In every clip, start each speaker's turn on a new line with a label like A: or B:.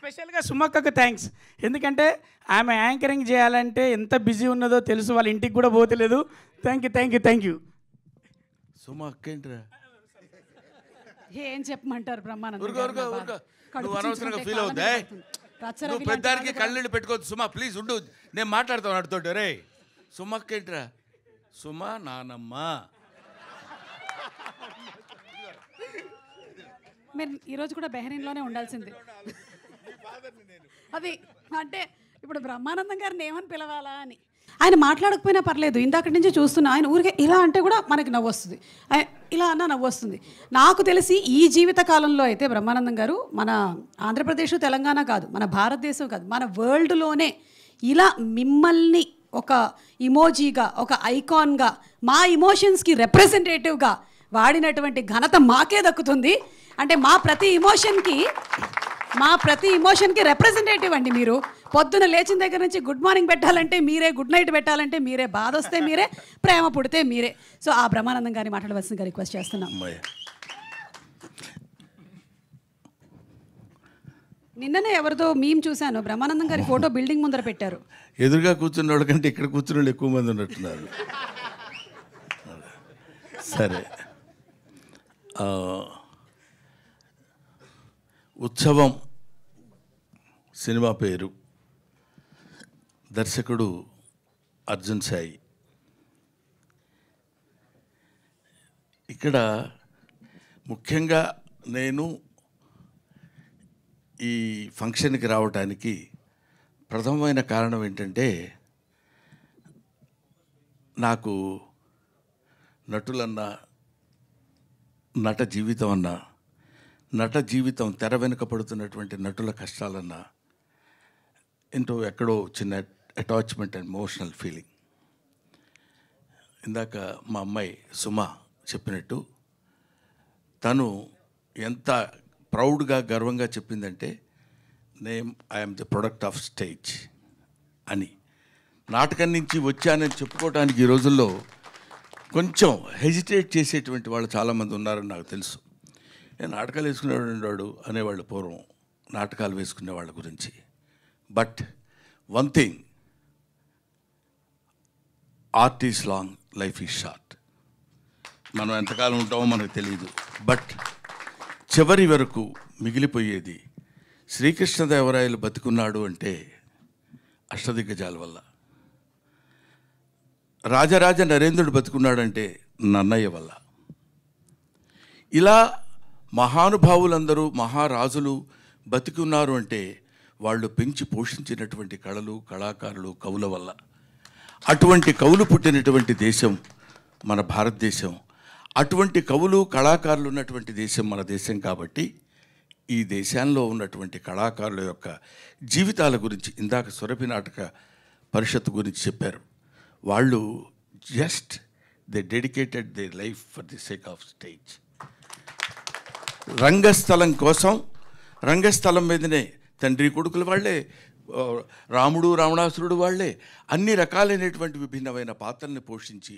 A: స్పెషల్గా సుమక్కకు థ్యాంక్స్ ఎందుకంటే ఆమె యాంకరింగ్ చేయాలంటే ఎంత బిజీ ఉన్నదో తెలుసు వాళ్ళ ఇంటికి
B: కూడా పోతలేదు thank you thank you thank you సుమక్క ఏంట్రా
A: ఏం చెప్పమంటారు బ్రహ్మానంద ఫీల్ అవుద్దా నువ్వు పెద్దానికి కళ్ళు
B: పెట్టుకోవద్దు సుమా ప్లీజ్ ఉండు నేను మాట్లాడతాను అడుతోటి రే సుమక్క ఏంట్రా సుమా నానమ్మ
A: మీరు ఈరోజు కూడా బెహరీన్లోనే ఉండాల్సిందే అది అంటే ఇప్పుడు బ్రహ్మానందం గారిని ఏమని పిలవాలా అని ఆయన మాట్లాడకపోయినా పర్లేదు ఇందాక నుంచి చూస్తున్నా ఆయన ఊరికే ఇలా అంటే కూడా మనకి నవ్వు వస్తుంది ఇలా అన్నా నవ్వు వస్తుంది నాకు తెలిసి ఈ జీవిత కాలంలో అయితే బ్రహ్మానందం గారు మన ఆంధ్రప్రదేశ్ తెలంగాణ కాదు మన భారతదేశం కాదు మన వరల్డ్లోనే ఇలా మిమ్మల్ని ఒక ఇమోజీగా ఒక ఐకాన్గా మా ఇమోషన్స్కి రిప్రజెంటేటివ్గా వాడినటువంటి ఘనత మాకే దక్కుతుంది అంటే మా ప్రతి ఇమోషన్కి మా ప్రతి ఇమోషన్కి రిప్రజెంటేటివ్ అండి మీరు పొద్దున లేచిన దగ్గర నుంచి గుడ్ మార్నింగ్ పెట్టాలంటే మీరే గుడ్ నైట్ పెట్టాలంటే మీరే బాధ వస్తే మీరే ప్రేమ పుడితే మీరే సో ఆ బ్రహ్మానందం గారిని గారు రిక్వెస్ట్ చేస్తున్నాం నిన్ననే ఎవరితో మేము చూశాను బ్రహ్మానందం గారి ఫోటో బిల్డింగ్ ముందర పెట్టారు
B: ఎదురుగా కూర్చున్న వాళ్ళకంటే ఇక్కడ కూర్చున్న వాళ్ళు ఎక్కువ మంది ఉన్నట్టున్నారు సరే ఉత్సవం సినిమా పేరు దర్శకుడు అర్జున్ సాయి ఇక్కడ ముఖ్యంగా నేను ఈ ఫంక్షన్కి రావటానికి ప్రథమమైన కారణం ఏంటంటే నాకు నటులన్నా నట జీవితం అన్నా నట జీవితం తెర వెనుక పడుతున్నటువంటి నటుల కష్టాలన్న ఎంతో ఎక్కడో చిన్న అటాచ్మెంట్ అండ్ ఎమోషనల్ ఫీలింగ్ ఇందాక మా అమ్మాయి సుమ చెప్పినట్టు తను ఎంత ప్రౌడ్గా గర్వంగా చెప్పిందంటే name I'm the product of stage అని నాటకం నుంచి వచ్చానని చెప్పుకోవడానికి ఈ రోజుల్లో కొంచెం హెజిటేట్ చేసేటువంటి వాళ్ళు చాలామంది ఉన్నారని నాకు తెలుసు నేను నాటకాలు వేసుకునేవాడు ఉండేవాడు అనేవాళ్ళు పూర్వం నాటకాలు వేసుకునే వాళ్ళ గురించి but one thing art is long life is short మనం ఎంతకాలం ఉంటామో మనకు తెలియదు బట్ చివరి వరకు మిగిలిపోయేది శ్రీకృష్ణదేవరాయలు బతుకున్నాడు అంటే అష్టదిగ్గజాల వల్ల రాజరాజ నరేంద్రుడు బతుకున్నాడంటే నన్నయ్య వల్ల ఇలా మహానుభావులందరూ మహారాజులు బతికి ఉన్నారు అంటే వాళ్ళు పెంచి పోషించినటువంటి కళలు కళాకారులు కవుల వల్ల అటువంటి కవులు పుట్టినటువంటి దేశం మన భారతదేశం అటువంటి కవులు కళాకారులు ఉన్నటువంటి దేశం మన దేశం కాబట్టి ఈ దేశంలో ఉన్నటువంటి కళాకారుల యొక్క జీవితాల గురించి ఇందాక సురభి నాటక పరిషత్ గురించి చెప్పారు వాళ్ళు just they dedicated they life for the sake of stage రంగస్థలం కోసం రంగస్థలం మీదనే తండ్రి కొడుకులు వాళ్ళే రాముడు రావణాసురుడు వాళ్ళే అన్ని రకాలైనటువంటి విభిన్నమైన పాత్రల్ని పోషించి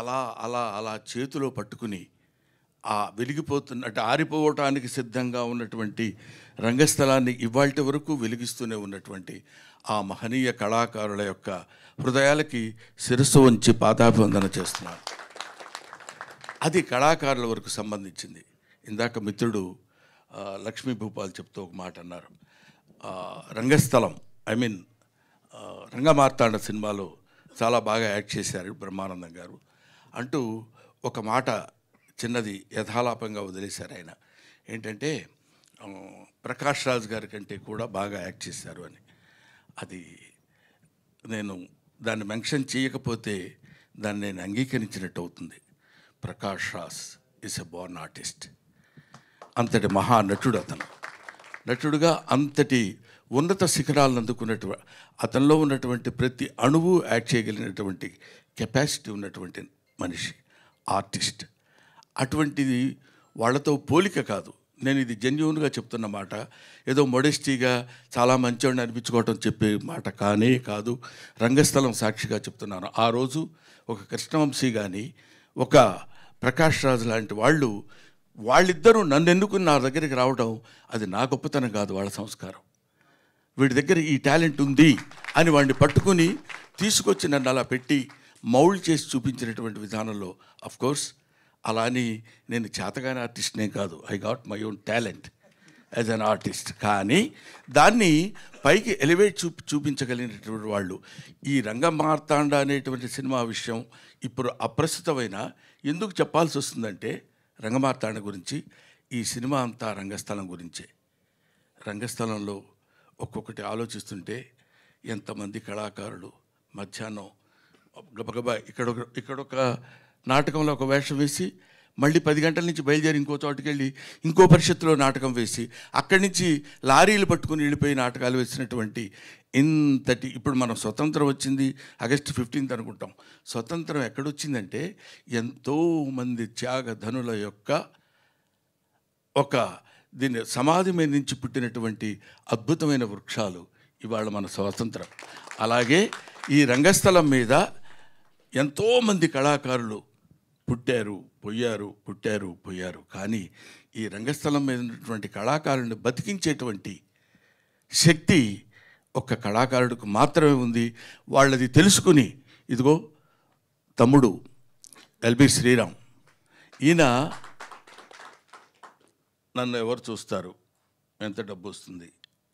B: అలా అలా అలా చేతిలో పట్టుకుని ఆ వెలిగిపోతున్నట్టు ఆరిపోవటానికి సిద్ధంగా ఉన్నటువంటి రంగస్థలాన్ని ఇవాళ వరకు వెలిగిస్తూనే ఉన్నటువంటి ఆ మహనీయ కళాకారుల యొక్క హృదయాలకి శిరస్సు ఉంచి పాదాభివందన చేస్తున్నారు అది కళాకారుల వరకు సంబంధించింది ఇందాక మిత్రుడు లక్ష్మీ భూపాల్ చెప్తూ ఒక మాట అన్నారు రంగస్థలం ఐ మీన్ రంగమార్తాండ సినిమాలో చాలా బాగా యాక్ట్ చేశారు బ్రహ్మానందం గారు అంటూ ఒక మాట చిన్నది యథాలాపంగా వదిలేశారు ఆయన ఏంటంటే ప్రకాష్ రాజ్ గారి కంటే కూడా బాగా యాక్ట్ చేశారు అని అది నేను దాన్ని మెన్షన్ చేయకపోతే దాన్ని నేను అంగీకరించినట్టు అవుతుంది Prakash Raj is a born artist అంతటి మహానటుడు అతను నటుడుగా అంతటి ఉన్నత శిఖరాలను అందుకున్నటువంటి అతనిలో ఉన్నటువంటి ప్రతి అణువు యాడ్ చేయగలిగినటువంటి కెపాసిటీ ఉన్నటువంటి మనిషి ఆర్టిస్ట్ అటువంటిది వాళ్ళతో పోలిక కాదు నేను ఇది జెన్యున్గా చెప్తున్న మాట ఏదో మొడెస్టీగా చాలా మంచివాడిని అనిపించుకోవటం చెప్పే మాట కానే కాదు రంగస్థలం సాక్షిగా చెప్తున్నాను ఆ రోజు ఒక కృష్ణవంశీ కానీ ఒక ప్రకాష్ రాజు లాంటి వాళ్ళు వాళ్ళిద్దరూ నన్ను ఎందుకు నా దగ్గరికి రావడం అది నా గొప్పతనం కాదు వాళ్ళ సంస్కారం వీడి దగ్గర ఈ టాలెంట్ ఉంది అని వాడిని పట్టుకుని తీసుకొచ్చి నన్ను అలా పెట్టి మౌల్ చేసి చూపించినటువంటి విధానంలో అఫ్ కోర్స్ అలా అని నేను చేతగానే ఆర్టిస్ట్నే కాదు I got my own talent as an artist కానీ దాన్ని పైకి ఎలివేట్ చూ చూపించగలిగినటువంటి వాళ్ళు ఈ రంగ మార్తాండ అనేటువంటి సినిమా విషయం ఇప్పుడు అప్రస్తుతమైన ఎందుకు చెప్పాల్సి వస్తుందంటే రంగమార్తాండ గురించి ఈ సినిమా అంతా రంగస్థలం గురించే రంగస్థలంలో ఒక్కొక్కటి ఆలోచిస్తుంటే ఎంతమంది కళాకారులు మధ్యాహ్నం గబగబా ఇక్కడ ఇక్కడొక నాటకంలో ఒక వేషం వేసి మళ్ళీ పది గంటల నుంచి బయలుదేరి ఇంకో చోటుకి వెళ్ళి ఇంకో పరిషత్తులో నాటకం వేసి అక్కడి నుంచి లారీలు పట్టుకుని వెళ్ళిపోయి నాటకాలు వేసినటువంటి ఇంతటి ఇప్పుడు మనం స్వతంత్రం వచ్చింది ఆగస్టు ఫిఫ్టీన్త్ అనుకుంటాం స్వతంత్రం ఎక్కడొచ్చిందంటే ఎంతోమంది త్యాగధనుల యొక్క ఒక దీన్ని సమాధి మీద నుంచి పుట్టినటువంటి అద్భుతమైన వృక్షాలు ఇవాళ మన స్వాతంత్రం అలాగే ఈ రంగస్థలం మీద ఎంతోమంది కళాకారులు పుట్టారు పోయారు పుట్టారు పోయారు కానీ ఈ రంగస్థలం మీద ఉన్నటువంటి కళాకారుని బతికించేటువంటి శక్తి ఒక్క కళాకారుడికి మాత్రమే ఉంది వాళ్ళది తెలుసుకుని ఇదిగో తమ్ముడు ఎల్బి శ్రీరామ్ ఈయన నన్ను ఎవరు చూస్తారు ఎంత డబ్బు వస్తుంది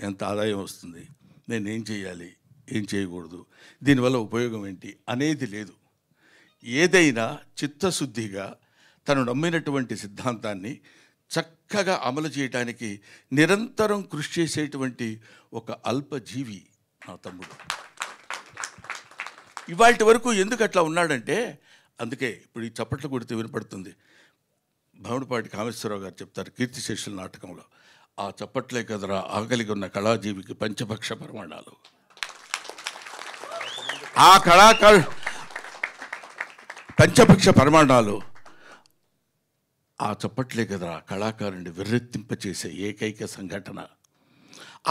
B: ఎంత ఆదాయం వస్తుంది నేను ఏం చేయాలి ఏం చేయకూడదు దీనివల్ల ఉపయోగం ఏంటి అనేది లేదు ఏదైనా చిత్తశుద్ధిగా తను నమ్మినటువంటి సిద్ధాంతాన్ని చక్కగా అమలు చేయటానికి నిరంతరం కృషి చేసేటువంటి ఒక అల్పజీవి నా తమ్ముడు ఇవాళ వరకు ఎందుకు అట్లా ఉన్నాడంటే అందుకే ఇప్పుడు ఈ చప్పట్లు కొడితే వినపడుతుంది భవనపాటి కామేశ్వరరావు గారు చెప్తారు కీర్తిశేషుల నాటకంలో ఆ చప్పట్లే కదరా ఆకలిగా ఉన్న కళాజీవికి పంచపక్ష ప్రమాణాలు ఆ కళాకారు పంచపక్ష పరిమాణాలు ఆ చప్పట్లే కదా కళాకారుని విర్రెత్తింపచేసే ఏకైక సంఘటన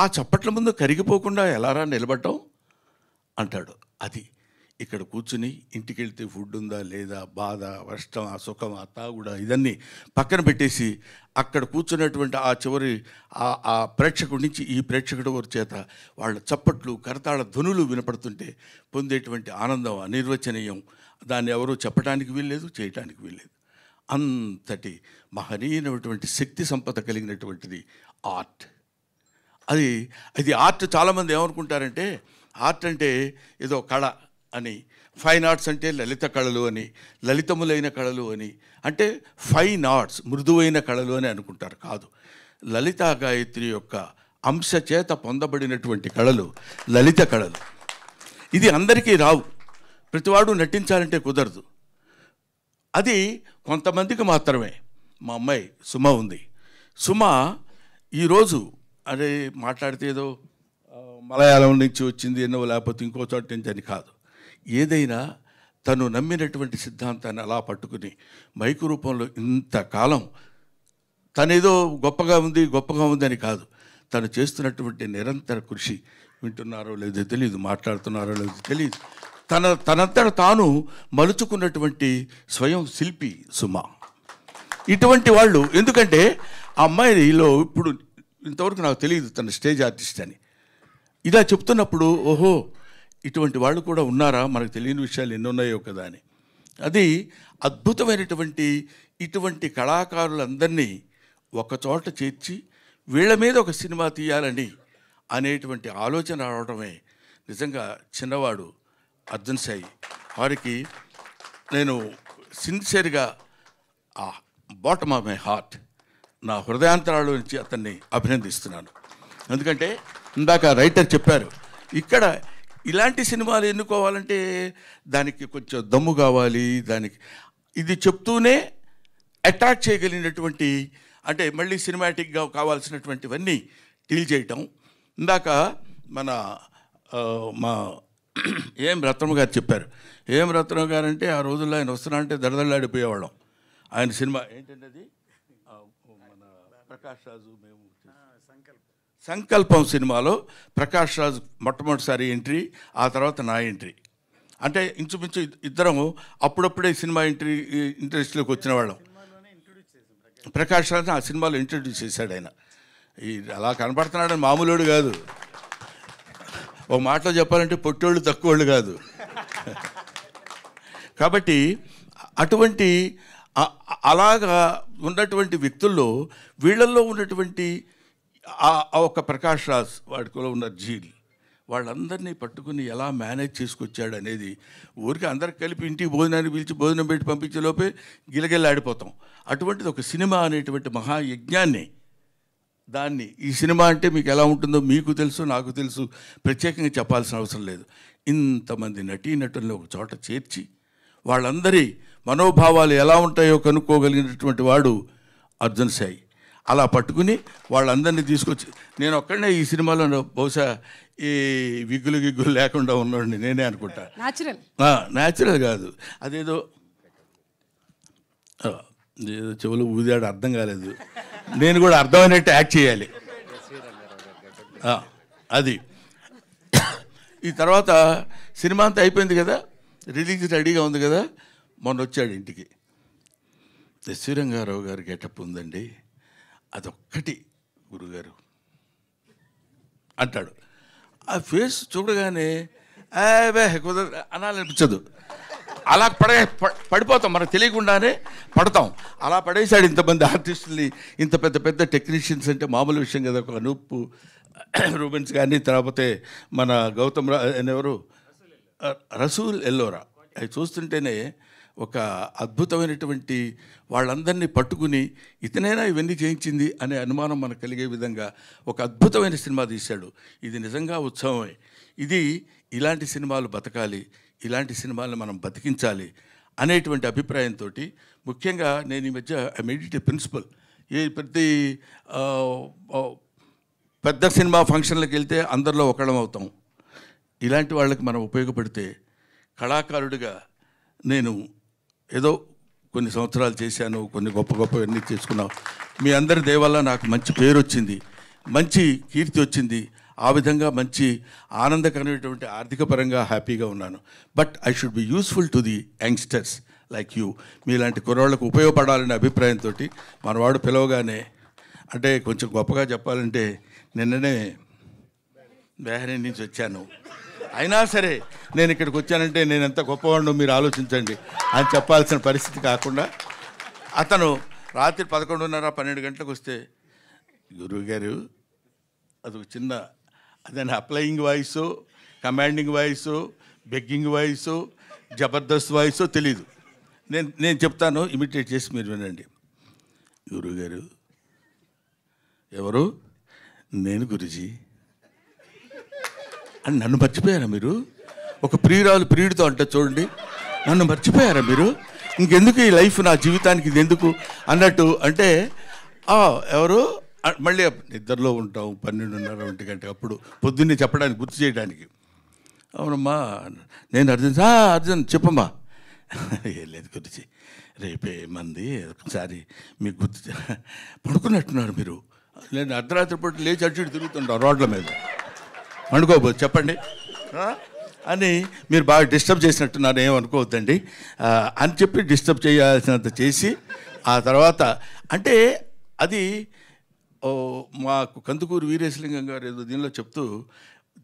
B: ఆ చప్పట్ల ముందు కరిగిపోకుండా ఎలారా నిలబడటం అంటాడు అది ఇక్కడ కూర్చుని ఇంటికి వెళ్తే ఫుడ్ ఉందా లేదా బాధ వర్షమా సుఖమా తాగుడా ఇదన్నీ పక్కన పెట్టేసి అక్కడ కూర్చున్నటువంటి ఆ చివరి ఆ ఆ ప్రేక్షకుడి నుంచి ఈ ప్రేక్షకుడు వారి చేత వాళ్ళ చప్పట్లు కరతాళ ధ్వనులు వినపడుతుంటే పొందేటువంటి ఆనందం అనిర్వచనీయం దాన్ని ఎవరూ చెప్పడానికి వీల్లేదు చేయటానికి వీల్లేదు అంతటి మహనీయమైనటువంటి శక్తి సంపద కలిగినటువంటిది ఆర్ట్ అది ఇది ఆర్ట్ చాలామంది ఏమనుకుంటారంటే ఆర్ట్ అంటే ఏదో కళ అని ఫైన్ ఆర్ట్స్ అంటే లలిత కళలు అని లలితములైన కళలు అని అంటే ఫైన్ ఆర్ట్స్ మృదువైన కళలు అని అనుకుంటారు కాదు లలిత గాయత్రి యొక్క అంశ చేత పొందబడినటువంటి కళలు లలిత కళలు ఇది అందరికీ రావు ప్రతివాడు నటించాలంటే కుదరదు అది కొంతమందికి మాత్రమే మా అమ్మాయి సుమ ఉంది సుమ ఈరోజు అదే మాట్లాడితే ఏదో మలయాళం నుంచి వచ్చింది ఎన్నో లేకపోతే ఇంకో చోట నుంచి అని కాదు ఏదైనా తను నమ్మినటువంటి సిద్ధాంతాన్ని అలా పట్టుకుని మైకు రూపంలో ఇంతకాలం తనేదో గొప్పగా ఉంది గొప్పగా ఉంది అని కాదు తను చేస్తున్నటువంటి నిరంతర కృషి వింటున్నారో లేదో తెలియదు మాట్లాడుతున్నారో లేదో తెలియదు తన తనంతట తాను మలుచుకున్నటువంటి స్వయం శిల్పి సుమ ఇటువంటి వాళ్ళు ఎందుకంటే ఆ అమ్మాయిలో ఇప్పుడు ఇంతవరకు నాకు తెలియదు తన స్టేజ్ ఆర్టిస్ట్ అని ఇలా చెప్తున్నప్పుడు ఓహో ఇటువంటి వాళ్ళు కూడా ఉన్నారా మనకు తెలియని విషయాలు ఎన్ని ఉన్నాయో కదా అని అది అద్భుతమైనటువంటి ఇటువంటి కళాకారులందరినీ ఒకచోట చేర్చి వీళ్ళ మీద ఒక సినిమా తీయాలని అనేటువంటి ఆలోచన రావడమే నిజంగా చిన్నవాడు అర్జున్ సాయి వారికి నేను సిన్సియర్గా బాటమ్ ఆఫ్ మై హార్ట్ నా హృదయాంతరాల నుంచి అతన్ని అభినందిస్తున్నాను ఎందుకంటే ఇందాక రైటర్ చెప్పారు ఇక్కడ ఇలాంటి సినిమాలు ఎన్నుకోవాలంటే దానికి కొంచెం దమ్ము కావాలి దానికి ఇది చెప్తూనే అట్రాక్ట్ చేయగలిగినటువంటి అంటే మళ్ళీ సినిమాటిక్గా కావాల్సినటువంటివన్నీ డీల్ చేయటం ఇందాక మన మా ఏం రత్నం గారు చెప్పారు ఏం రత్నం గారు అంటే ఆ రోజుల్లో ఆయన వస్తున్నారంటే అంటే దడదళ్ళాడిపోయేవాళ్ళం ఆయన సినిమా ఏంటంటే మన ప్రకాష్ రాజు మేము సంకల్పం సినిమాలో ప్రకాష్ రాజు మొట్టమొదటిసారి ఎంట్రీ ఆ తర్వాత నా ఎంట్రీ అంటే ఇంచుమించు ఇద్దరము అప్పుడప్పుడే సినిమా ఎంట్రీ ఇంట్రెస్ట్లోకి వచ్చిన వాళ్ళం ప్రకాష్ రాజు ఆ సినిమాలో ఇంట్రడ్యూస్ చేశాడు ఆయన ఈ అలా కనపడుతున్నాడని మామూలుడు కాదు ఓ మాటలో చెప్పాలంటే పొట్టోళ్ళు తక్కువోళ్ళు కాదు కాబట్టి అటువంటి అలాగా ఉన్నటువంటి వ్యక్తుల్లో వీళ్ళల్లో ఉన్నటువంటి ఆ ఒక ప్రకాష్ రాజ్ వాడికలో ఉన్న జీల్ వాళ్ళందరినీ పట్టుకుని ఎలా మేనేజ్ చేసుకొచ్చాడు అనేది ఊరికి అందరికి కలిపి ఇంటికి భోజనాన్ని పిలిచి భోజనం పెట్టి పంపించే లోపే గిలగిల్లాడిపోతాం అటువంటిది ఒక సినిమా అనేటువంటి మహాయజ్ఞాన్ని దాన్ని ఈ సినిమా అంటే మీకు ఎలా ఉంటుందో మీకు తెలుసు నాకు తెలుసు ప్రత్యేకంగా చెప్పాల్సిన అవసరం లేదు ఇంతమంది నటీ నటుల్ని ఒక చోట చేర్చి వాళ్ళందరి మనోభావాలు ఎలా ఉంటాయో కనుక్కోగలిగినటువంటి వాడు అర్జున్ సాయి అలా పట్టుకుని వాళ్ళందరినీ తీసుకొచ్చి నేను ఒక్కడనే ఈ సినిమాలో బహుశా ఈ విగ్గులు గిగ్గులు లేకుండా ఉన్నాడు నేనే అనుకుంటా న్యాచురల్ కాదు అదేదో చెవులు ఊదాడు అర్థం కాలేదు నేను కూడా అర్థమైనట్టు యాక్ట్ చేయాలి అది ఈ తర్వాత సినిమా అంతా అయిపోయింది కదా రిలీజ్ రెడీగా ఉంది కదా మొన్న వచ్చాడు ఇంటికి శ్రీరంగారావు గారు గెటప్ ఉందండి అదొక్కటి గురుగారు అంటాడు ఆ ఫేస్ చూడగానే అనాలనిపించదు అలా పడే పడిపోతాం మనకు తెలియకుండానే పడతాం అలా పడేశాడు ఇంతమంది ఆర్టిస్టులని ఇంత పెద్ద పెద్ద టెక్నీషియన్స్ అంటే మామూలు విషయం కదా ఒక అనూప్ రూబెన్స్ కానీ తర్వాత మన గౌతమ్ ఎవరు రసూల్ ఎల్లోరా అవి చూస్తుంటేనే ఒక అద్భుతమైనటువంటి వాళ్ళందరినీ పట్టుకుని ఇతనైనా ఇవన్నీ చేయించింది అనే అనుమానం మనకు కలిగే విధంగా ఒక అద్భుతమైన సినిమా తీశాడు ఇది నిజంగా ఉత్సవమే ఇది ఇలాంటి సినిమాలు బతకాలి ఇలాంటి సినిమాలను మనం బతికించాలి అనేటువంటి అభిప్రాయంతో ముఖ్యంగా నేను ఈ మధ్య ఐ మెడిట్ ప్రిన్సిపల్ ఈ ప్రతి పెద్ద సినిమా ఫంక్షన్లకు వెళ్తే అందరిలో ఒకళ్ళం అవుతాం ఇలాంటి వాళ్ళకి మనం ఉపయోగపడితే కళాకారుడిగా నేను ఏదో కొన్ని సంవత్సరాలు చేశాను కొన్ని గొప్ప గొప్పవన్నీ చేసుకున్నాను మీ అందరి దేవాల నాకు మంచి పేరు వచ్చింది మంచి కీర్తి వచ్చింది ఆ విధంగా మంచి ఆనందకరమైనటువంటి ఆర్థిక పరంగా హ్యాపీగా ఉన్నాను but I should be useful to the youngsters like you మీలాంటి కుర్రాళ్ళకు ఉపయోగపడాలనే అభిప్రాయంతో మనవాడు పిలవగానే అంటే కొంచెం గొప్పగా చెప్పాలంటే నిన్ననే బేహరీ నుంచి వచ్చాను అయినా సరే నేను ఇక్కడికి వచ్చానంటే నేను ఎంత గొప్పవాడినో మీరు ఆలోచించండి అని చెప్పాల్సిన పరిస్థితి కాకుండా అతను రాత్రి పదకొండున్నర పన్నెండు గంటలకు వస్తే గురువుగారు అది చిన్న అదే applying voice commanding voice begging voice జబర్దస్త్ వాయిస్ తెలీదు నేను నేను చెప్తాను ఇమిటేట్ చేసి మీరు వినండి గురుగారు ఎవరు నేను గురుజీ అని నన్ను మర్చిపోయారా మీరు ఒక ప్రియురాలు ప్రియుడితో అంట చూడండి నన్ను మర్చిపోయారా మీరు ఇంకెందుకు ఈ లైఫ్ నా జీవితానికి ఇది ఎందుకు అన్నట్టు అంటే ఎవరు మళ్ళీ నిద్రలో ఉంటాం పన్నెండున్నర ఒంటి గంట అప్పుడు పొద్దున్నే చెప్పడానికి గుర్తు చేయడానికి అవునమ్మా నేను అర్జున్ అర్జున్ చెప్పమ్మా ఏం లేదు గురించి రేపే మంది ఒకసారి మీకు గుర్తు పడుకున్నట్టున్నారు మీరు నేను అర్ధరాత్రి పూట లేచి అడ్డు తిరుగుతుంటాను రోడ్ల మీద పండుకోబోదు చెప్పండి అని మీరు బాగా డిస్టర్బ్ చేసినట్టున్నారు ఏమనుకోవద్దండి అని చెప్పి డిస్టర్బ్ చేయాల్సినంత చేసి ఆ తర్వాత అంటే అది మాకు కందుకూరు వీరేశలింగం గారు ఏదో దీనిలో చెప్తూ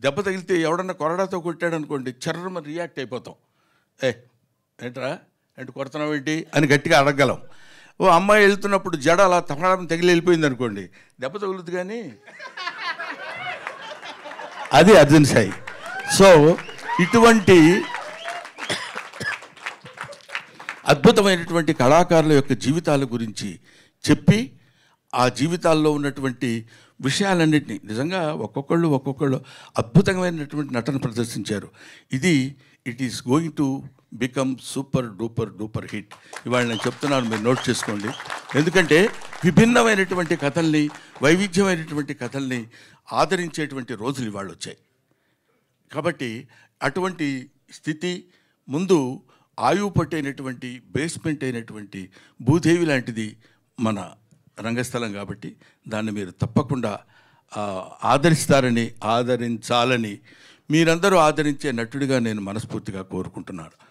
B: దెబ్బ తగిలితే ఎవడన్నా కొరడాతో కొట్టాడనుకోండి చర్రమ రియాక్ట్ అయిపోతాం ఏ ఏంట్రా ఏంటి కొడుతున్నావు ఏంటి అని గట్టిగా అడగగలం ఓ అమ్మాయి వెళ్తున్నప్పుడు జడ అలా తమడం తగిలి వెళ్ళిపోయింది అనుకోండి దెబ్బ తగులుద్దు కానీ అది అర్జున్ సాయి సో ఇటువంటి అద్భుతమైనటువంటి కళాకారుల యొక్క జీవితాల గురించి చెప్పి ఆ జీవితాల్లో ఉన్నటువంటి విషయాలన్నింటినీ నిజంగా ఒక్కొక్కళ్ళు ఒక్కొక్కళ్ళు అద్భుతమైనటువంటి నటన ప్రదర్శించారు ఇది it is going to become super duper duper hit ఇవాళ నేను చెప్తున్నాను మీరు నోట్ చేసుకోండి ఎందుకంటే విభిన్నమైనటువంటి కథల్ని వైవిధ్యమైనటువంటి కథల్ని ఆదరించేటువంటి రోజులు ఇవాళ వచ్చాయి కాబట్టి అటువంటి స్థితి ముందు ఆయువు పట్టైనటువంటి బేస్మెంట్ అయినటువంటి భూదేవి లాంటిది మన రంగస్థలం కాబట్టి దాన్ని మీరు తప్పకుండా ఆదరిస్తారని ఆదరించాలని మీరందరూ ఆదరించే నటుడిగా నేను మనస్ఫూర్తిగా కోరుకుంటున్నాను